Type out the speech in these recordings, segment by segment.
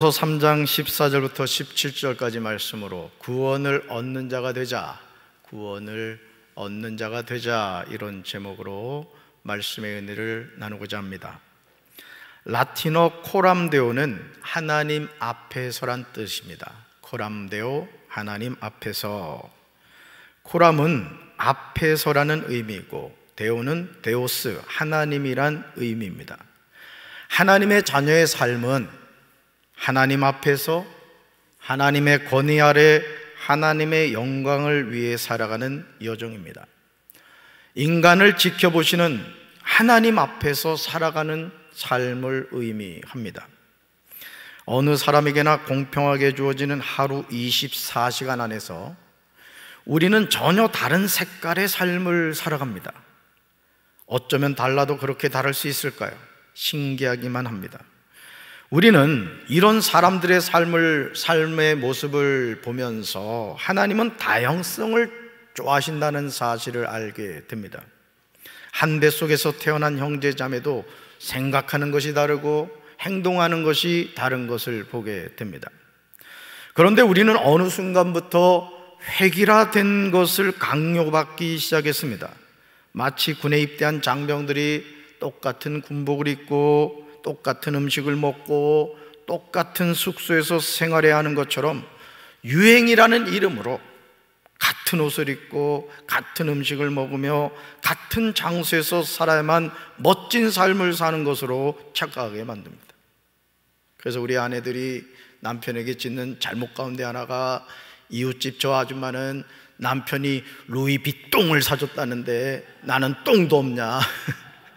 서 3장 14절부터 17절까지 말씀으로 구원을 얻는 자가 되자, 구원을 얻는 자가 되자 이런 제목으로 말씀의 은혜를 나누고자 합니다. 라틴어 코람데오는 하나님 앞에서란 뜻입니다. 코람데오 하나님 앞에서 코람은 앞에서라는 의미이고 데오는 데오스 하나님이란 의미입니다. 하나님의 자녀의 삶은 하나님 앞에서 하나님의 권위 아래 하나님의 영광을 위해 살아가는 여정입니다. 인간을 지켜보시는 하나님 앞에서 살아가는 삶을 의미합니다. 어느 사람에게나 공평하게 주어지는 하루 24시간 안에서 우리는 전혀 다른 색깔의 삶을 살아갑니다. 어쩌면 달라도 그렇게 다를 수 있을까요? 신기하기만 합니다. 우리는 이런 사람들의 삶을 삶의 모습을 보면서 하나님은 다양성을 좋아하신다는 사실을 알게 됩니다. 한 배 속에서 태어난 형제 자매도 생각하는 것이 다르고 행동하는 것이 다른 것을 보게 됩니다. 그런데 우리는 어느 순간부터 획일화된 것을 강요받기 시작했습니다. 마치 군에 입대한 장병들이 똑같은 군복을 입고 똑같은 음식을 먹고 똑같은 숙소에서 생활해야 하는 것처럼 유행이라는 이름으로 같은 옷을 입고 같은 음식을 먹으며 같은 장소에서 살아야만 멋진 삶을 사는 것으로 착각하게 만듭니다. 그래서 우리 아내들이 남편에게 짓는 잘못 가운데 하나가 이웃집 저 아줌마는 남편이 루이비똥을 사줬다는데 나는 똥도 없냐.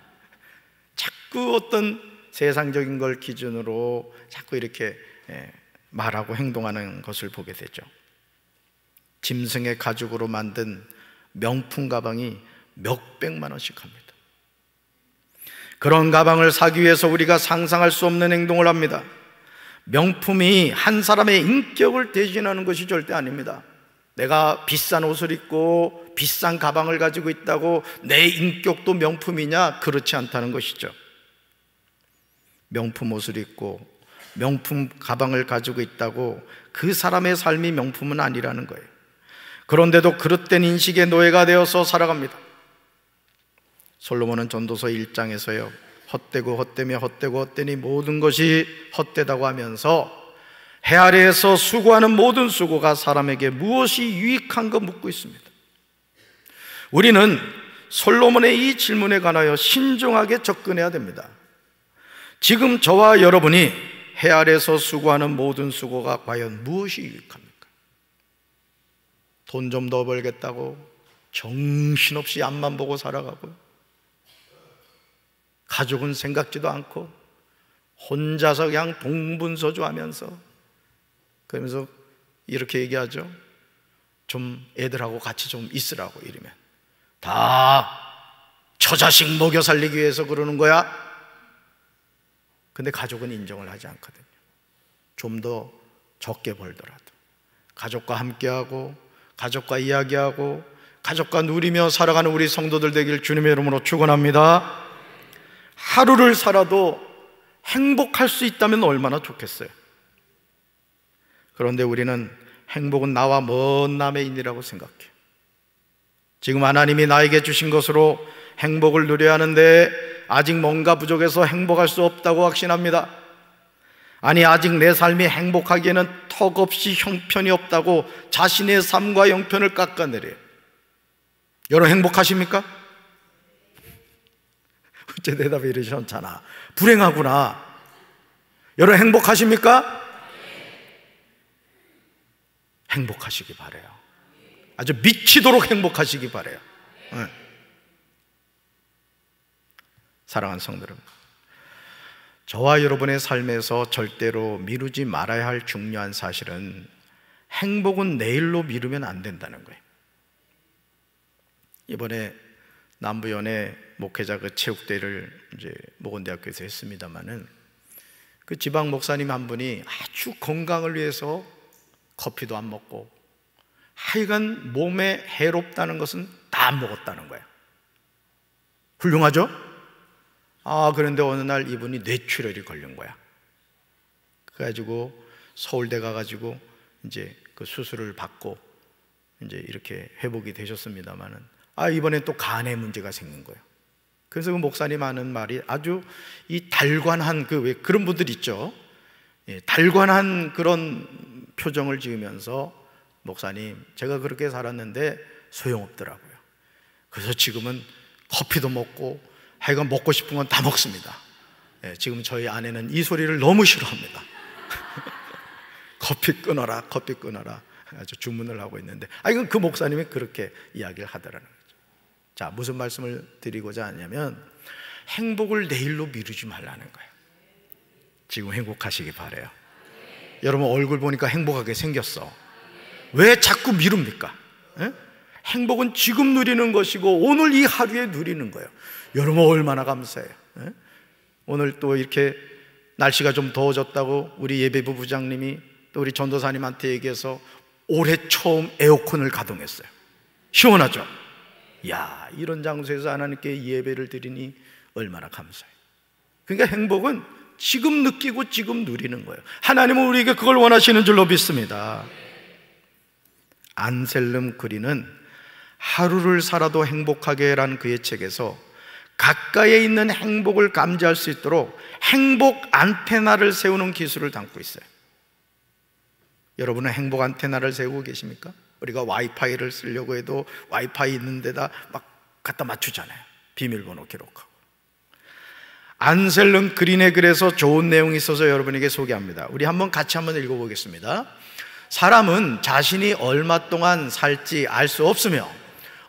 자꾸 어떤 세상적인 걸 기준으로 자꾸 이렇게 예, 말하고 행동하는 것을 보게 되죠. 짐승의 가죽으로 만든 명품 가방이 몇백만 원씩 합니다. 그런 가방을 사기 위해서 우리가 상상할 수 없는 행동을 합니다. 명품이 한 사람의 인격을 대신하는 것이 절대 아닙니다. 내가 비싼 옷을 입고 비싼 가방을 가지고 있다고 내 인격도 명품이냐? 그렇지 않다는 것이죠. 명품 옷을 입고 명품 가방을 가지고 있다고 그 사람의 삶이 명품은 아니라는 거예요. 그런데도 그릇된 인식의 노예가 되어서 살아갑니다. 솔로몬은 전도서 1장에서요. 헛되고 헛되며 헛되고 헛되니 모든 것이 헛되다고 하면서 해 아래에서 수고하는 모든 수고가 사람에게 무엇이 유익한가 묻고 있습니다. 우리는 솔로몬의 이 질문에 관하여 신중하게 접근해야 됩니다. 지금 저와 여러분이 해 아래서 수고하는 모든 수고가 과연 무엇이 유익합니까? 돈 좀 더 벌겠다고 정신없이 앞만 보고 살아가고 가족은 생각지도 않고 혼자서 그냥 동분서주하면서 그러면서 이렇게 얘기하죠. 좀 애들하고 같이 좀 있으라고 이러면 다 처자식 먹여 살리기 위해서 그러는 거야. 근데 가족은 인정을 하지 않거든요. 좀 더 적게 벌더라도. 가족과 함께하고, 가족과 이야기하고, 가족과 누리며 살아가는 우리 성도들 되길 주님의 이름으로 축원합니다. 하루를 살아도 행복할 수 있다면 얼마나 좋겠어요. 그런데 우리는 행복은 나와 먼 남의 인이라고 생각해. 요 지금 하나님이 나에게 주신 것으로 행복을 누려야 하는데 아직 뭔가 부족해서 행복할 수 없다고 확신합니다. 아니, 아직 내 삶이 행복하기에는 턱없이 형편이 없다고 자신의 삶과 형편을 깎아내려요. 여러분 행복하십니까? 제 대답이 이러셨잖아. 불행하구나. 여러분 행복하십니까? 행복하시기 바래요. 아주 미치도록 행복하시기 바래요. 네. 사랑하는 성도 여러분. 저와 여러분의 삶에서 절대로 미루지 말아야 할 중요한 사실은 행복은 내일로 미루면 안 된다는 거예요. 이번에 남부연의 목회자 그 체육대를 이제 모건대학교에서 했습니다만은 그 지방 목사님 한 분이 아주 건강을 위해서 커피도 안 먹고 하여간 몸에 해롭다는 것은 다 먹었다는 거예요. 훌륭하죠? 아, 그런데 어느 날 이분이 뇌출혈이 걸린 거야. 그래가지고 서울대 가가지고 이제 그 수술을 받고 이제 이렇게 회복이 되셨습니다만은 아, 이번엔 또 간에 문제가 생긴 거예요. 그래서 그 목사님 하는 말이 아주 이 달관한 그 왜 그런 분들 있죠. 예, 달관한 그런 표정을 지으면서 목사님, 제가 그렇게 살았는데 소용없더라고요. 그래서 지금은 커피도 먹고 하여간 먹고 싶은 건 다 먹습니다. 예, 지금 저희 아내는 이 소리를 너무 싫어합니다. 커피 끊어라, 커피 끊어라. 아주 주문을 하고 있는데, 아, 이건 그 목사님이 그렇게 이야기를 하더라는 거죠. 자, 무슨 말씀을 드리고자 하냐면, 행복을 내일로 미루지 말라는 거예요. 지금 행복하시기 바래요. 네. 여러분 얼굴 보니까 행복하게 생겼어. 네. 왜 자꾸 미룹니까? 네? 행복은 지금 누리는 것이고 오늘 이 하루에 누리는 거예요. 여러분 얼마나 감사해요. 예? 오늘 또 이렇게 날씨가 좀 더워졌다고 우리 예배부 부장님이 또 우리 전도사님한테 얘기해서 올해 처음 에어컨을 가동했어요. 시원하죠? 야, 이런 장소에서 하나님께 예배를 드리니 얼마나 감사해요. 그러니까 행복은 지금 느끼고 지금 누리는 거예요. 하나님은 우리에게 그걸 원하시는 줄로 믿습니다. 안셀름 그리는 하루를 살아도 행복하게라는 그의 책에서 가까이에 있는 행복을 감지할 수 있도록 행복 안테나를 세우는 기술을 담고 있어요. 여러분은 행복 안테나를 세우고 계십니까? 우리가 와이파이를 쓰려고 해도 와이파이 있는 데다 막 갖다 맞추잖아요. 비밀번호 기록하고. 안셀름 그린의 글에서 좋은 내용이 있어서 여러분에게 소개합니다. 우리 한번 같이 한번 읽어보겠습니다. 사람은 자신이 얼마 동안 살지 알 수 없으며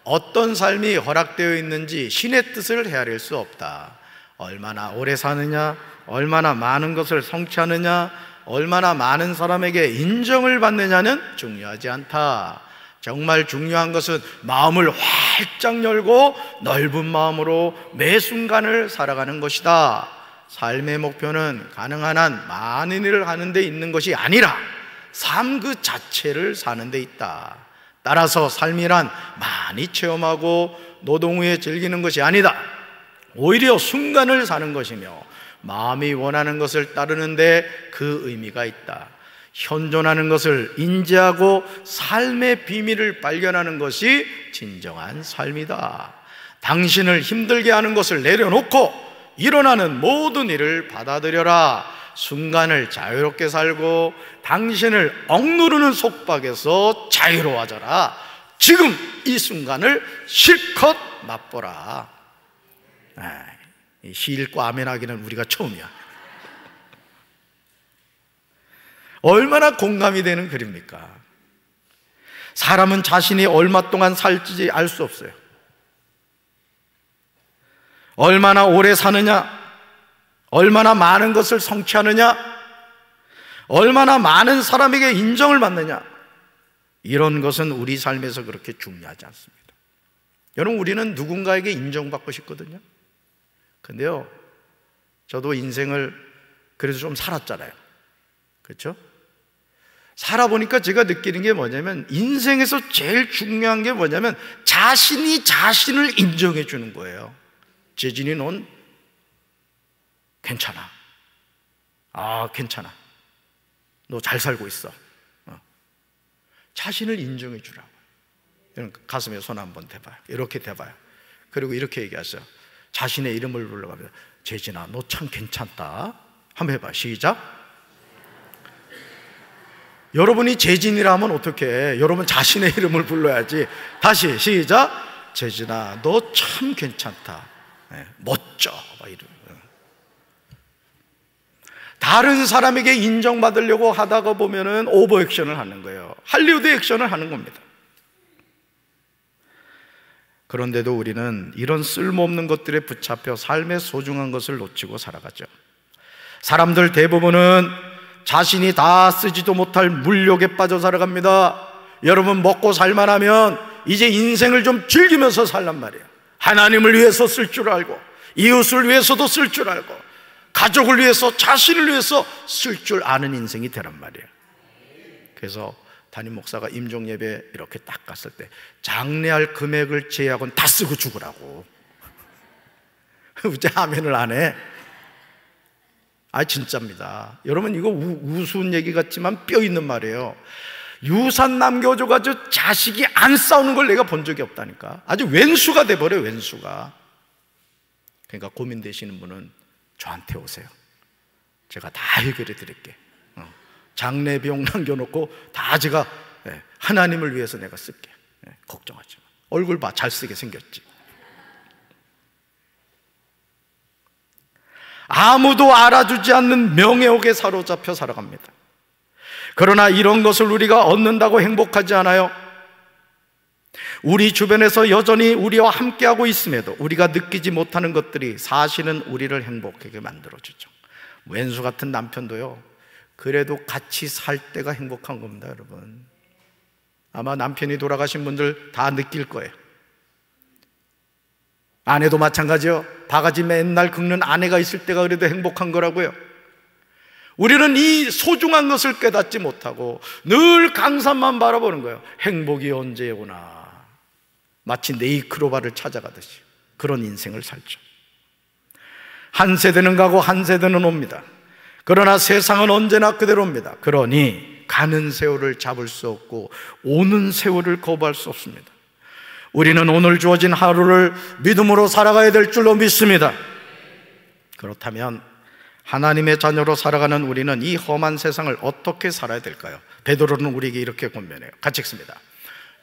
어떤 삶이 허락되어 있는지 신의 뜻을 헤아릴 수 없다. 얼마나 오래 사느냐, 얼마나 많은 것을 성취하느냐, 얼마나 많은 사람에게 인정을 받느냐는 중요하지 않다. 정말 중요한 것은 마음을 활짝 열고 넓은 마음으로 매 순간을 살아가는 것이다. 삶의 목표는 가능한 한 많은 일을 하는 데 있는 것이 아니라 삶 그 자체를 사는 데 있다. 따라서 삶이란 많이 체험하고 노동 후에 즐기는 것이 아니다. 오히려 순간을 사는 것이며 마음이 원하는 것을 따르는데 그 의미가 있다. 현존하는 것을 인지하고 삶의 비밀을 발견하는 것이 진정한 삶이다. 당신을 힘들게 하는 것을 내려놓고 일어나는 모든 일을 받아들여라. 순간을 자유롭게 살고 당신을 억누르는 속박에서 자유로워져라. 지금 이 순간을 실컷 맛보라. 아, 시일과 아멘하기는 우리가 처음이야. 얼마나 공감이 되는 글입니까? 사람은 자신이 얼마 동안 살지 알 수 없어요. 얼마나 오래 사느냐, 얼마나 많은 것을 성취하느냐? 얼마나 많은 사람에게 인정을 받느냐? 이런 것은 우리 삶에서 그렇게 중요하지 않습니다. 여러분, 우리는 누군가에게 인정받고 싶거든요. 근데요, 저도 인생을 그래서 좀 살았잖아요. 그렇죠? 살아보니까 제가 느끼는 게 뭐냐면 인생에서 제일 중요한 게 뭐냐면 자신이 자신을 인정해 주는 거예요. 재진이 넌 괜찮아. 아, 괜찮아. 너 잘 살고 있어. 어. 자신을 인정해 주라고. 가슴에 손 한번 대봐요. 이렇게 대봐요. 그리고 이렇게 얘기하세요. 자신의 이름을 불러가면서, 재진아, 너 참 괜찮다. 한번 해봐. 시작. 여러분이 재진이라면 어떻게 해? 여러분 자신의 이름을 불러야지. 다시, 시작. 재진아, 너 참 괜찮다. 네, 멋져. 막 이런. 다른 사람에게 인정받으려고 하다가 보면은 오버 액션을 하는 거예요. 할리우드 액션을 하는 겁니다. 그런데도 우리는 이런 쓸모없는 것들에 붙잡혀 삶의 소중한 것을 놓치고 살아가죠. 사람들 대부분은 자신이 다 쓰지도 못할 물욕에 빠져 살아갑니다. 여러분 먹고 살만하면 이제 인생을 좀 즐기면서 살란 말이에요. 하나님을 위해서 쓸 줄 알고 이웃을 위해서도 쓸 줄 알고 가족을 위해서 자신을 위해서 쓸 줄 아는 인생이 되란 말이에요. 그래서 담임 목사가 임종 예배 이렇게 딱 갔을 때 장례할 금액을 제외하다 쓰고 죽으라고. 왜 아멘을 안 해? 아 진짜입니다. 여러분 이거 우, 스운 얘기 같지만 뼈 있는 말이에요. 유산 남겨줘 가지고 자식이 안 싸우는 걸 내가 본 적이 없다니까. 아주 왼수가 돼 버려 왼수가. 그러니까 고민되시는 분은 저한테 오세요. 제가 다 해결해 드릴게. 어. 장례 비 남겨놓고 다 제가 예, 하나님을 위해서 내가 쓸게. 예, 걱정하지 마. 얼굴 봐. 잘쓰게 생겼지. 아무도 알아주지 않는 명예욕에 사로잡혀 살아갑니다. 그러나 이런 것을 우리가 얻는다고 행복하지 않아요. 우리 주변에서 여전히 우리와 함께하고 있음에도 우리가 느끼지 못하는 것들이 사실은 우리를 행복하게 만들어주죠. 왼수 같은 남편도요, 그래도 같이 살 때가 행복한 겁니다, 여러분. 아마 남편이 돌아가신 분들 다 느낄 거예요. 아내도 마찬가지요. 바가지 맨날 긁는 아내가 있을 때가 그래도 행복한 거라고요. 우리는 이 소중한 것을 깨닫지 못하고 늘 강산만 바라보는 거예요. 행복이 언제 오나. 마치 네이크로바를 찾아가듯이 그런 인생을 살죠. 한 세대는 가고 한 세대는 옵니다. 그러나 세상은 언제나 그대로입니다. 그러니 가는 세월을 잡을 수 없고 오는 세월을 거부할 수 없습니다. 우리는 오늘 주어진 하루를 믿음으로 살아가야 될 줄로 믿습니다. 그렇다면 하나님의 자녀로 살아가는 우리는 이 험한 세상을 어떻게 살아야 될까요? 베드로는 우리에게 이렇게 권면해요. 같이 읽습니다.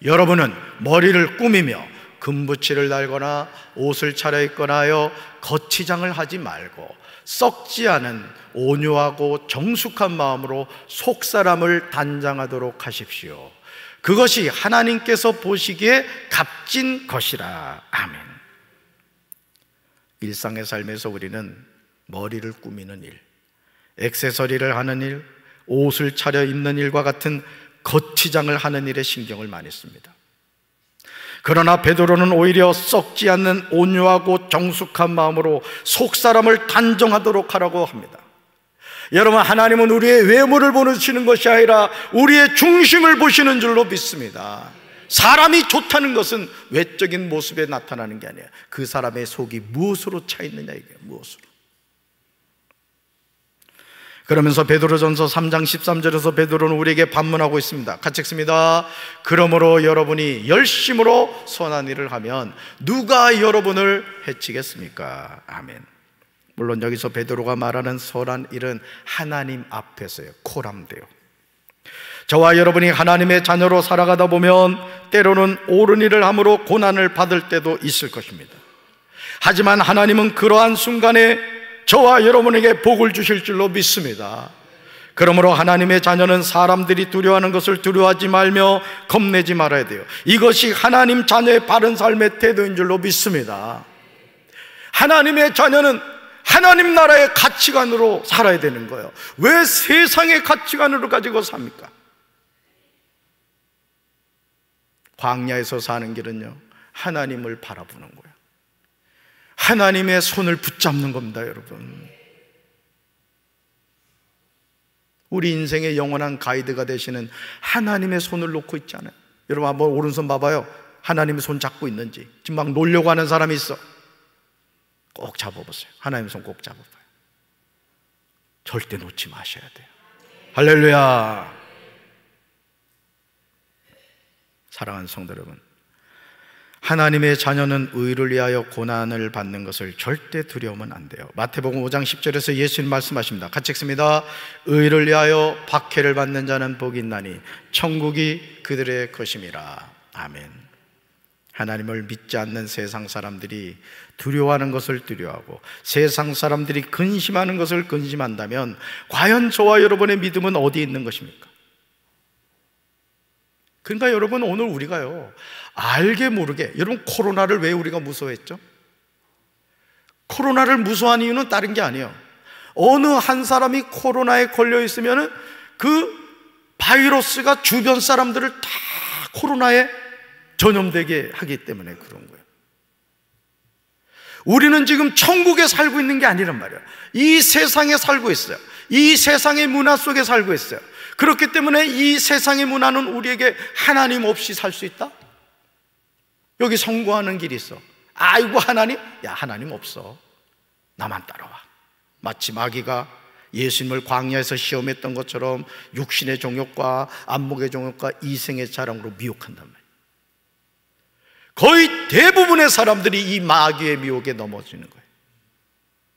여러분은 머리를 꾸미며 금붙이를 달거나 옷을 차려입거나 하여 거치장을 하지 말고 썩지 않은 온유하고 정숙한 마음으로 속 사람을 단장하도록 하십시오. 그것이 하나님께서 보시기에 값진 것이라. 아멘. 일상의 삶에서 우리는 머리를 꾸미는 일, 액세서리를 하는 일, 옷을 차려입는 일과 같은 거치장을 하는 일에 신경을 많이 씁니다. 그러나 베드로는 오히려 썩지 않는 온유하고 정숙한 마음으로 속 사람을 단정하도록 하라고 합니다. 여러분 하나님은 우리의 외모를 보시는 것이 아니라 우리의 중심을 보시는 줄로 믿습니다. 사람이 좋다는 것은 외적인 모습에 나타나는 게 아니에요. 그 사람의 속이 무엇으로 차 있느냐 이게 무엇으로. 그러면서 베드로전서 3장 13절에서 베드로는 우리에게 반문하고 있습니다. 같이 읽습니다. 그러므로 여러분이 열심으로 선한 일을 하면 누가 여러분을 해치겠습니까? 아멘. 물론 여기서 베드로가 말하는 선한 일은 하나님 앞에서요. 코람데요. 저와 여러분이 하나님의 자녀로 살아가다 보면 때로는 옳은 일을 함으로 고난을 받을 때도 있을 것입니다. 하지만 하나님은 그러한 순간에 저와 여러분에게 복을 주실 줄로 믿습니다. 그러므로 하나님의 자녀는 사람들이 두려워하는 것을 두려워하지 말며 겁내지 말아야 돼요. 이것이 하나님 자녀의 바른 삶의 태도인 줄로 믿습니다. 하나님의 자녀는 하나님 나라의 가치관으로 살아야 되는 거예요. 왜 세상의 가치관으로 가지고 삽니까? 광야에서 사는 길은요, 하나님을 바라보는 거예요. 하나님의 손을 붙잡는 겁니다, 여러분. 우리 인생의 영원한 가이드가 되시는 하나님의 손을 놓고 있잖아요. 여러분 한번 오른손 봐봐요. 하나님의 손 잡고 있는지. 지금 막 놀려고 하는 사람이 있어. 꼭 잡아보세요. 하나님의 손 꼭 잡아봐요. 절대 놓지 마셔야 돼요. 할렐루야. 사랑하는 성도 여러분. 하나님의 자녀는 의를 위하여 고난을 받는 것을 절대 두려우면 안 돼요. 마태복음 5장 10절에서 예수님 말씀하십니다. 같이 읽습니다. 의를 위하여 박해를 받는 자는 복이 있나니 천국이 그들의 것임이라. 아멘. 하나님을 믿지 않는 세상 사람들이 두려워하는 것을 두려워하고 세상 사람들이 근심하는 것을 근심한다면 과연 저와 여러분의 믿음은 어디 있는 것입니까? 그러니까 여러분 오늘 우리가요 알게 모르게 여러분 코로나를 왜 우리가 무서워했죠? 코로나를 무서워한 이유는 다른 게 아니에요. 어느 한 사람이 코로나에 걸려 있으면그 바이러스가 주변 사람들을 다 코로나에 전염되게 하기 때문에 그런 거예요. 우리는 지금 천국에 살고 있는 게 아니란 말이에요. 이 세상에 살고 있어요. 이 세상의 문화 속에 살고 있어요. 그렇기 때문에 이 세상의 문화는 우리에게 하나님 없이 살 수 있다? 여기 성공하는 길이 있어. 아이고, 하나님? 야, 하나님 없어. 나만 따라와. 마치 마귀가 예수님을 광야에서 시험했던 것처럼 육신의 종욕과 안목의 종욕과 이생의 자랑으로 미혹한단 말이야. 거의 대부분의 사람들이 이 마귀의 미혹에 넘어지는 거예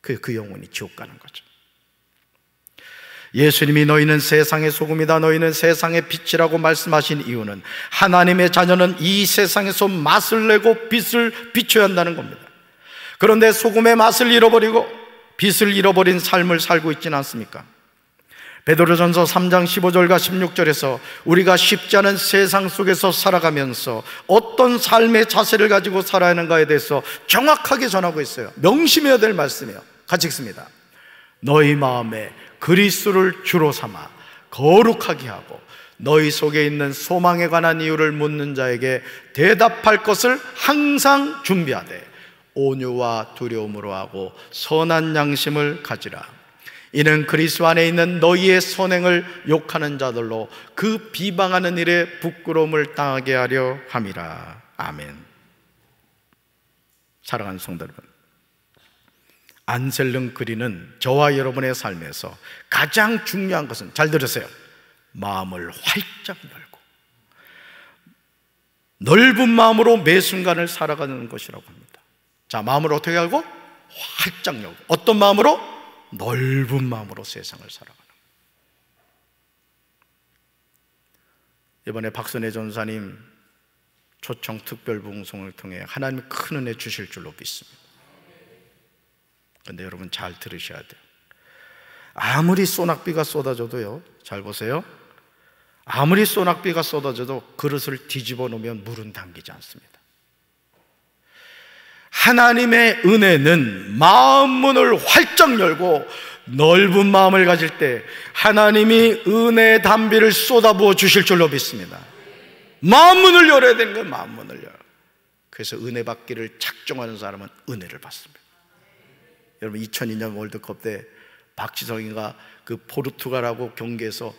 그, 그 영혼이 지옥 가는 거죠. 예수님이 너희는 세상의 소금이다. 너희는 세상의 빛이라고 말씀하신 이유는 하나님의 자녀는 이 세상에서 맛을 내고 빛을 비춰야 한다는 겁니다. 그런데 소금의 맛을 잃어버리고 빛을 잃어버린 삶을 살고 있지는 않습니까? 베드로전서 3장 15절과 16절에서 우리가 쉽지 않은 세상 속에서 살아가면서 어떤 삶의 자세를 가지고 살아야 하는가에 대해서 정확하게 전하고 있어요. 명심해야 될 말씀이에요. 같이 읽습니다. 너희 마음에 그리스도를 주로 삼아 거룩하게 하고 너희 속에 있는 소망에 관한 이유를 묻는 자에게 대답할 것을 항상 준비하되 온유와 두려움으로 하고 선한 양심을 가지라. 이는 그리스도 안에 있는 너희의 선행을 욕하는 자들로 그 비방하는 일에 부끄러움을 당하게 하려 함이라. 아멘. 사랑하는 성도 여러분. 안셀름그리는 저와 여러분의 삶에서 가장 중요한 것은 잘 들으세요. 마음을 활짝 열고 넓은 마음으로 매 순간을 살아가는 것이라고 합니다. 자, 마음을 어떻게 알고? 활짝 열고. 어떤 마음으로? 넓은 마음으로 세상을 살아가는. 이번에 박선혜 전사님 초청 특별 봉송을 통해 하나님 큰 은혜 주실 줄로 믿습니다. 근데 여러분 잘 들으셔야 돼요. 아무리 소낙비가 쏟아져도요, 잘 보세요. 아무리 소낙비가 쏟아져도 그릇을 뒤집어 놓으면 물은 담기지 않습니다. 하나님의 은혜는 마음 문을 활짝 열고 넓은 마음을 가질 때 하나님이 은혜의 담비를 쏟아부어 주실 줄로 믿습니다. 마음 문을 열어야 되는 거예요, 마음 문을 열어. 그래서 은혜 받기를 작정하는 사람은 은혜를 받습니다. 여러분 2002년 월드컵 때 박지성이가 그 포르투갈하고 경기에서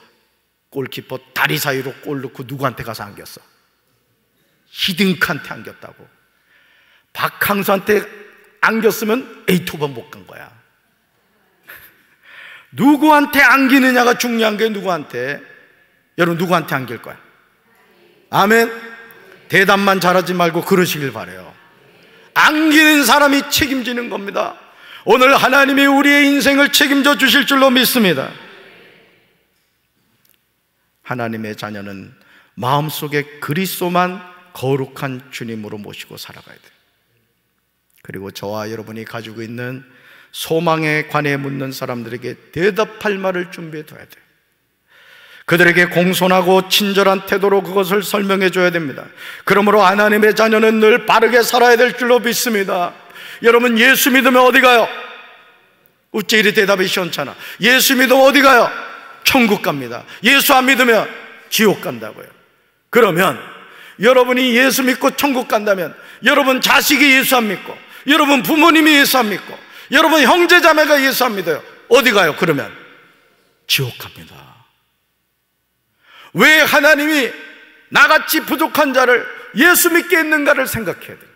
골키퍼 다리 사이로 골 넣고 누구한테 가서 안겼어? 히딩크한테 안겼다고. 박항수한테 안겼으면 에이토번 못간 거야. 누구한테 안기느냐가 중요한 게 누구한테? 여러분 누구한테 안길 거야? 아멘. 대답만 잘하지 말고 그러시길 바래요. 안기는 사람이 책임지는 겁니다. 오늘 하나님이 우리의 인생을 책임져 주실 줄로 믿습니다. 하나님의 자녀는 마음속에 그리스도만 거룩한 주님으로 모시고 살아가야 돼요. 그리고 저와 여러분이 가지고 있는 소망에 관해 묻는 사람들에게 대답할 말을 준비해 둬야 돼요. 그들에게 공손하고 친절한 태도로 그것을 설명해 줘야 됩니다. 그러므로 하나님의 자녀는 늘 바르게 살아야 될 줄로 믿습니다. 여러분 예수 믿으면 어디 가요? 우째 이리 대답이 시원찮아 예수 믿으면 어디 가요? 천국 갑니다 예수 안 믿으면 지옥 간다고요 그러면 여러분이 예수 믿고 천국 간다면 여러분 자식이 예수 안 믿고 여러분 부모님이 예수 안 믿고 여러분 형제자매가 예수 안 믿어요 어디 가요 그러면? 지옥 갑니다 왜 하나님이 나같이 부족한 자를 예수 믿게 했는가를 생각해야 돼요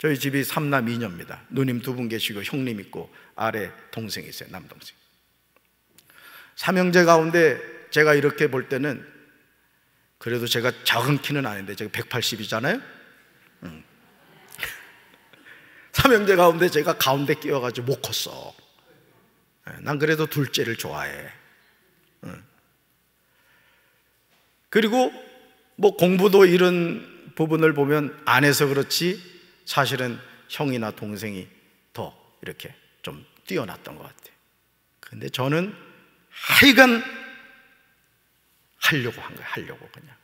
저희 집이 삼남 이녀입니다 누님 두 분 계시고 형님 있고 아래 동생이 있어요. 남동생. 삼형제 가운데 제가 이렇게 볼 때는 그래도 제가 작은 키는 아닌데 제가 180이잖아요. 음. 삼형제 가운데 제가 가운데 끼어가지고 못 컸어. 예, 난 그래도 둘째를 좋아해. 음. 그리고 뭐 공부도 이런 부분을 보면 안 해서 그렇지 사실은 형이나 동생이 더 이렇게 좀 뛰어났던 것 같아요. 근데 저는 하여간 하려고 한 거예요. 하려고 그냥.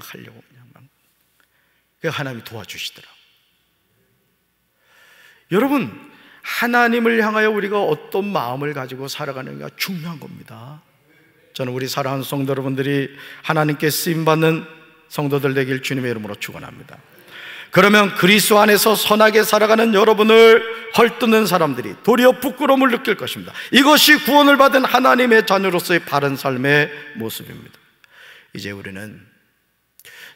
하려고 그냥 막. 그 하나님이 도와주시더라고. 여러분, 하나님을 향하여 우리가 어떤 마음을 가지고 살아가는가 중요한 겁니다. 저는 우리 사랑하는 성도 여러분들이 하나님께 쓰임 받는 성도들 되길 주님의 이름으로 축원합니다. 그러면 그리스도 안에서 선하게 살아가는 여러분을 헐뜯는 사람들이 도리어 부끄러움을 느낄 것입니다. 이것이 구원을 받은 하나님의 자녀로서의 바른 삶의 모습입니다. 이제 우리는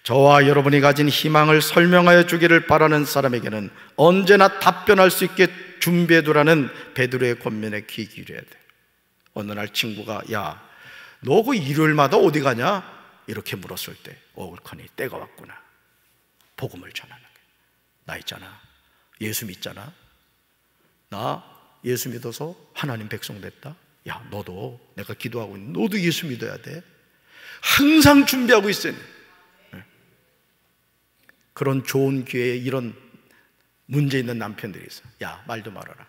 저와 여러분이 가진 희망을 설명하여 주기를 바라는 사람에게는 언제나 답변할 수 있게 준비해 두라는 베드로의 권면에 귀 기울여야 돼. 어느 날 친구가 야, 너 그 일요일마다 어디 가냐? 이렇게 물었을 때 어울커니 때가 왔구나. 복음을 전하는 나 있잖아. 예수 믿잖아. 나 예수 믿어서 하나님 백성 됐다. 야, 너도 내가 기도하고 있는 너도 예수 믿어야 돼. 항상 준비하고 있으 네. 그런 좋은 기회에 이런 문제 있는 남편들이 있어. 야, 말도 말아라.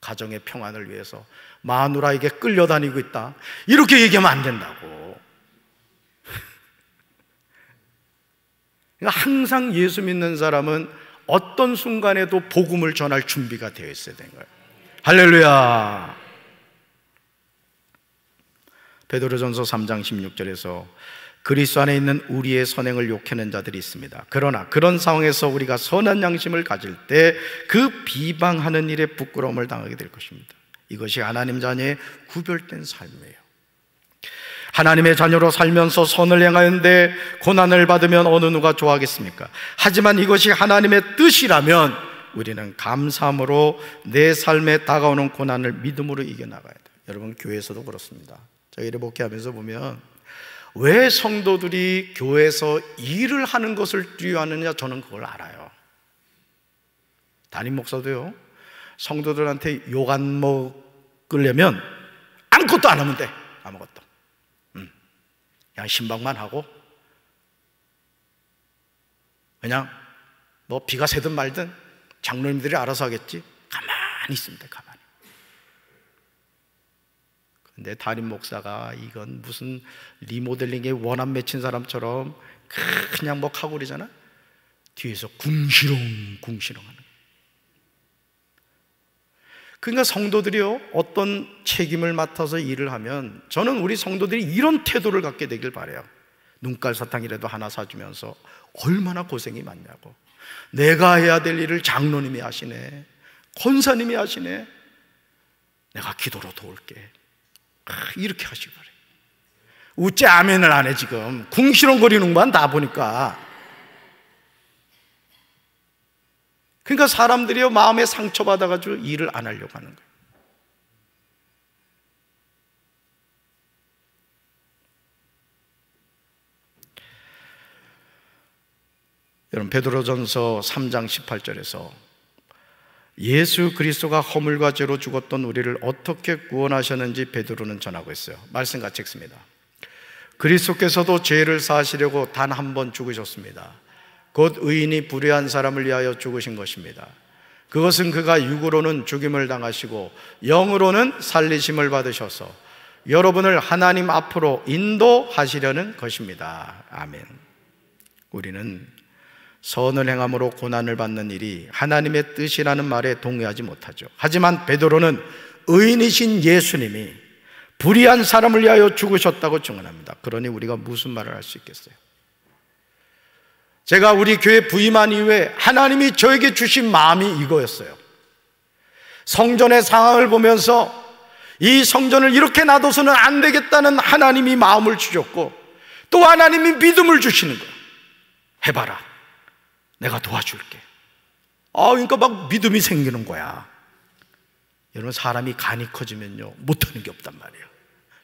가정의 평안을 위해서 마누라에게 끌려다니고 있다. 이렇게 얘기하면 안 된다고. 그러니까 항상 예수 믿는 사람은 어떤 순간에도 복음을 전할 준비가 되어 있어야 된 거예요. 할렐루야. 베드로전서 3장 16절에서 그리스도 안에 있는 우리의 선행을 욕하는 자들이 있습니다. 그러나 그런 상황에서 우리가 선한 양심을 가질 때 그 비방하는 일에 부끄러움을 당하게 될 것입니다. 이것이 하나님 자녀의 구별된 삶이에요. 하나님의 자녀로 살면서 선을 행하는데 고난을 받으면 어느 누가 좋아하겠습니까? 하지만 이것이 하나님의 뜻이라면 우리는 감사함으로 내 삶에 다가오는 고난을 믿음으로 이겨나가야 돼요. 여러분 교회에서도 그렇습니다. 저희를 복귀하면서 보면 왜 성도들이 교회에서 일을 하는 것을 뛰어하느냐 저는 그걸 알아요. 담임 목사도요. 성도들한테 욕 안 먹으려면 아무것도 안 하면 돼. 아무것도. 양심방만 하고 그냥 뭐 비가 새든 말든 장로님들이 알아서 하겠지 가만히 있습니다 가만히 근데 담임 목사가 이건 무슨 리모델링에 원한 맺힌 사람처럼 그냥 뭐카고리잖아 뒤에서 궁시렁 궁시렁 하는 그러니까 성도들이요, 어떤 책임을 맡아서 일을 하면 저는 우리 성도들이 이런 태도를 갖게 되길 바래요. 눈깔 사탕이라도 하나 사주면서 얼마나 고생이 많냐고. 내가 해야 될 일을 장로님이 하시네. 권사님이 하시네. 내가 기도로 도울게. 아, 이렇게 하시기 바래요. 우째 아멘을 안 해, 지금. 궁시렁거리는 것만 다 보니까. 그러니까 사람들이 마음에 상처받아 가지고 일을 안 하려고 하는 거예요. 여러분 베드로전서 3장 18절에서 예수 그리스도가 허물과 죄로 죽었던 우리를 어떻게 구원하셨는지 베드로는 전하고 있어요. 말씀 같이 읽습니다. 그리스도께서도 죄를 사하시려고 단 한 번 죽으셨습니다. 곧 의인이 불의한 사람을 위하여 죽으신 것입니다. 그것은 그가 육으로는 죽임을 당하시고 영으로는 살리심을 받으셔서 여러분을 하나님 앞으로 인도하시려는 것입니다. 아멘. 우리는 선을 행함으로 고난을 받는 일이 하나님의 뜻이라는 말에 동의하지 못하죠. 하지만 베드로는 의인이신 예수님이 불의한 사람을 위하여 죽으셨다고 증언합니다. 그러니 우리가 무슨 말을 할 수 있겠어요? 제가 우리 교회 부임한 이후에 하나님이 저에게 주신 마음이 이거였어요. 성전의 상황을 보면서 이 성전을 이렇게 놔둬서는 안 되겠다는 하나님이 마음을 주셨고 또 하나님이 믿음을 주시는 거예요. 해봐라. 내가 도와줄게. 아, 그러니까 막 믿음이 생기는 거야. 여러분, 사람이 간이 커지면요. 못하는 게 없단 말이에요.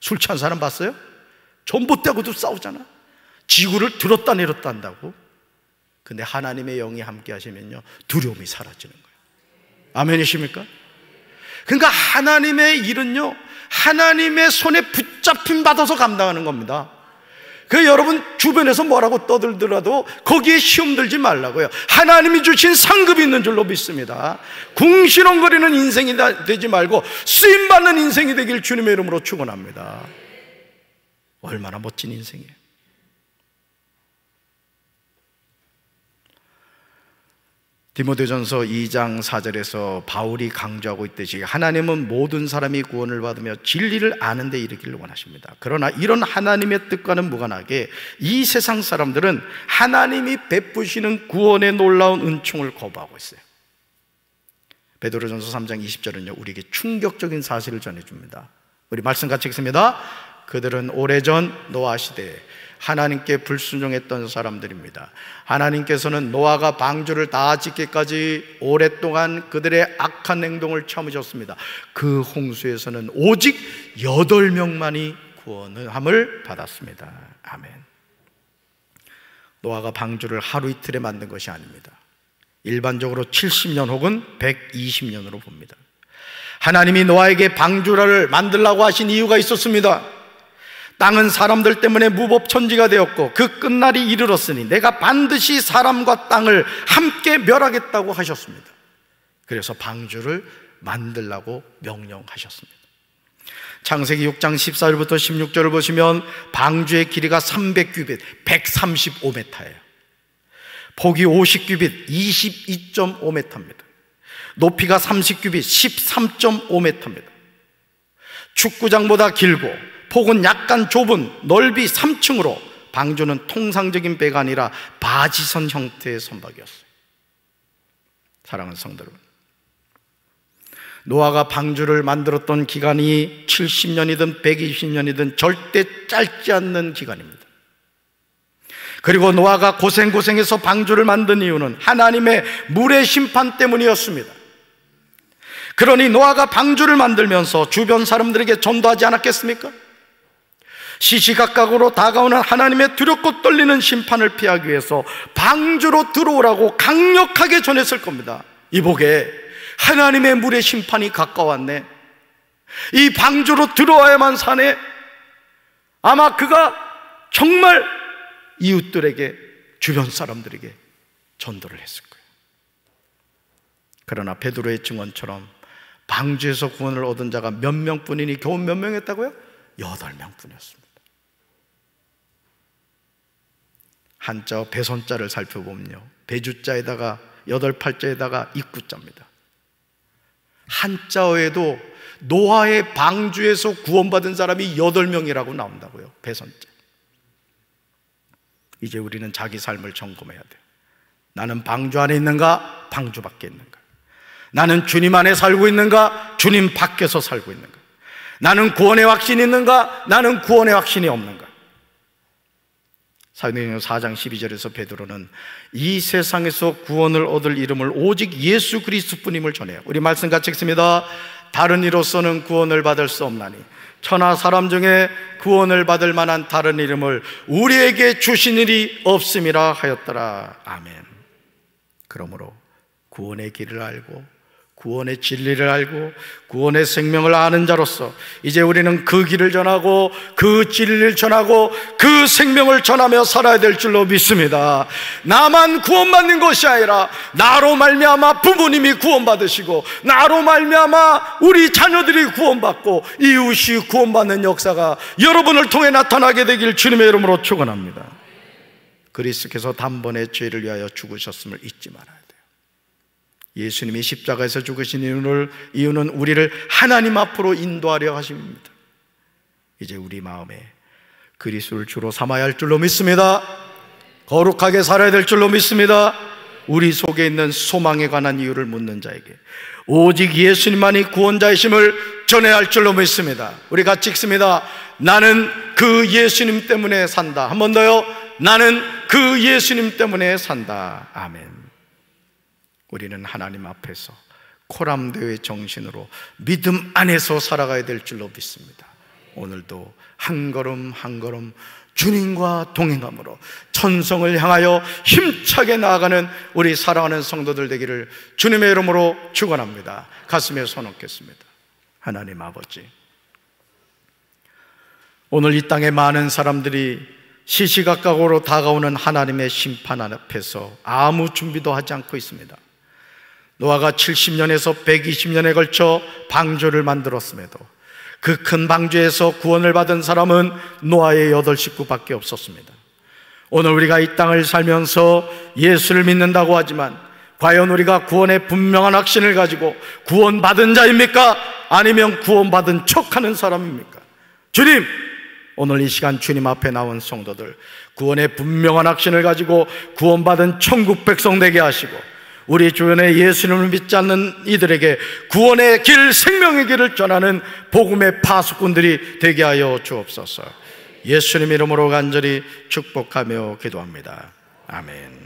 술 취한 사람 봤어요? 전 못되고도 싸우잖아. 지구를 들었다 내렸다 한다고. 근데 하나님의 영이 함께 하시면요. 두려움이 사라지는 거예요. 아멘이십니까? 그러니까 하나님의 일은요. 하나님의 손에 붙잡힘 받아서 감당하는 겁니다. 그 여러분 주변에서 뭐라고 떠들더라도 거기에 시험들지 말라고요. 하나님이 주신 상급이 있는 줄로 믿습니다. 궁시렁거리는 인생이 되지 말고 쓰임 받는 인생이 되길 주님의 이름으로 축원합니다. 얼마나 멋진 인생이에요. 디모데전서 2장 4절에서 바울이 강조하고 있듯이 하나님은 모든 사람이 구원을 받으며 진리를 아는 데 이르기를 원하십니다. 그러나 이런 하나님의 뜻과는 무관하게 이 세상 사람들은 하나님이 베푸시는 구원의 놀라운 은총을 거부하고 있어요. 베드로전서 3장 20절은요. 우리에게 충격적인 사실을 전해 줍니다. 우리 말씀 같이 읽습니다. 그들은 오래전 노아 시대에 하나님께 불순종했던 사람들입니다. 하나님께서는 노아가 방주를 다 짓기까지 오랫동안 그들의 악한 행동을 참으셨습니다. 그 홍수에서는 오직 여덟 명만이 구원함을 받았습니다. 아멘. 노아가 방주를 하루 이틀에 만든 것이 아닙니다. 일반적으로 70년 혹은 120년으로 봅니다. 하나님이 노아에게 방주를 만들라고 하신 이유가 있었습니다. 땅은 사람들 때문에 무법천지가 되었고 그 끝날이 이르렀으니 내가 반드시 사람과 땅을 함께 멸하겠다고 하셨습니다. 그래서 방주를 만들라고 명령하셨습니다. 창세기 6장 14절부터 16절을 보시면 방주의 길이가 300규빗, 135m예요. 폭이 50규빗, 22.5m입니다. 높이가 30규빗, 13.5m입니다. 축구장보다 길고 폭은 약간 좁은 넓이 3층으로 방주는 통상적인 배가 아니라 바지선 형태의 선박이었어요. 사랑하는 성도 여러분. 노아가 방주를 만들었던 기간이 70년이든 120년이든 절대 짧지 않는 기간입니다. 그리고 노아가 고생고생해서 방주를 만든 이유는 하나님의 물의 심판 때문이었습니다. 그러니 노아가 방주를 만들면서 주변 사람들에게 전도하지 않았겠습니까? 시시각각으로 다가오는 하나님의 두렵고 떨리는 심판을 피하기 위해서 방주로 들어오라고 강력하게 전했을 겁니다. 이복에 하나님의 물의 심판이 가까웠네. 이 방주로 들어와야만 사네. 아마 그가 정말 이웃들에게, 주변 사람들에게 전도를 했을 거예요. 그러나 베드로의 증언처럼 방주에서 구원을 얻은 자가 몇 명뿐이니 겨우 몇 명했다고요? 여덟 명뿐이었습니다. 한자와 배선자를 살펴보면요. 배주자에다가 여덟 팔자에다가 입구자입니다. 한자어에도 노아의 방주에서 구원받은 사람이 여덟 명이라고 나온다고요. 배선자. 이제 우리는 자기 삶을 점검해야 돼요. 나는 방주 안에 있는가? 방주 밖에 있는가? 나는 주님 안에 살고 있는가? 주님 밖에서 살고 있는가? 나는 구원의 확신이 있는가? 나는 구원의 확신이 없는가? 사도행전 4장 12절에서 베드로는 이 세상에서 구원을 얻을 이름을 오직 예수 그리스도뿐임을 전해요. 우리 말씀 같이 읽습니다. 다른 이로서는 구원을 받을 수 없나니 천하 사람 중에 구원을 받을 만한 다른 이름을 우리에게 주신 일이 없음이라 하였더라. 아멘. 그러므로 구원의 길을 알고 구원의 진리를 알고 구원의 생명을 아는 자로서 이제 우리는 그 길을 전하고 그 진리를 전하고 그 생명을 전하며 살아야 될 줄로 믿습니다. 나만 구원받는 것이 아니라 나로 말미암아 부모님이 구원받으시고 나로 말미암아 우리 자녀들이 구원받고 이웃이 구원받는 역사가 여러분을 통해 나타나게 되길 주님의 이름으로 축원합니다. 그리스께서 단번에 죄를 위하여 죽으셨음을 잊지 말아요. 예수님이 십자가에서 죽으신 이유를, 이유는 우리를 하나님 앞으로 인도하려 하십니다. 이제 우리 마음에 그리스를 주로 삼아야 할 줄로 믿습니다. 거룩하게 살아야 될 줄로 믿습니다. 우리 속에 있는 소망에 관한 이유를 묻는 자에게 오직 예수님만이 구원자이심을 전해야 할 줄로 믿습니다. 우리 같이 읽습니다. 나는 그 예수님 때문에 산다. 한번 더요. 나는 그 예수님 때문에 산다. 아멘. 우리는 하나님 앞에서 코람대의 정신으로 믿음 안에서 살아가야 될 줄로 믿습니다. 오늘도 한 걸음 한 걸음 주님과 동행함으로 천성을 향하여 힘차게 나아가는 우리 사랑하는 성도들 되기를 주님의 이름으로 축원합니다. 가슴에 손 얹겠습니다. 하나님 아버지. 오늘 이 땅에 많은 사람들이 시시각각으로 다가오는 하나님의 심판 앞에서 아무 준비도 하지 않고 있습니다. 노아가 70년에서 120년에 걸쳐 방주를 만들었음에도 그 큰 방주에서 구원을 받은 사람은 노아의 여덟 식구밖에 없었습니다. 오늘 우리가 이 땅을 살면서 예수를 믿는다고 하지만 과연 우리가 구원의 분명한 확신을 가지고 구원받은 자입니까? 아니면 구원받은 척하는 사람입니까? 주님! 오늘 이 시간 주님 앞에 나온 성도들 구원의 분명한 확신을 가지고 구원받은 천국 백성 되게 하시고 우리 주변에 예수님을 믿지 않는 이들에게 구원의 길, 생명의 길을 전하는 복음의 파수꾼들이 되게 하여 주옵소서. 예수님 이름으로 간절히 축복하며 기도합니다. 아멘.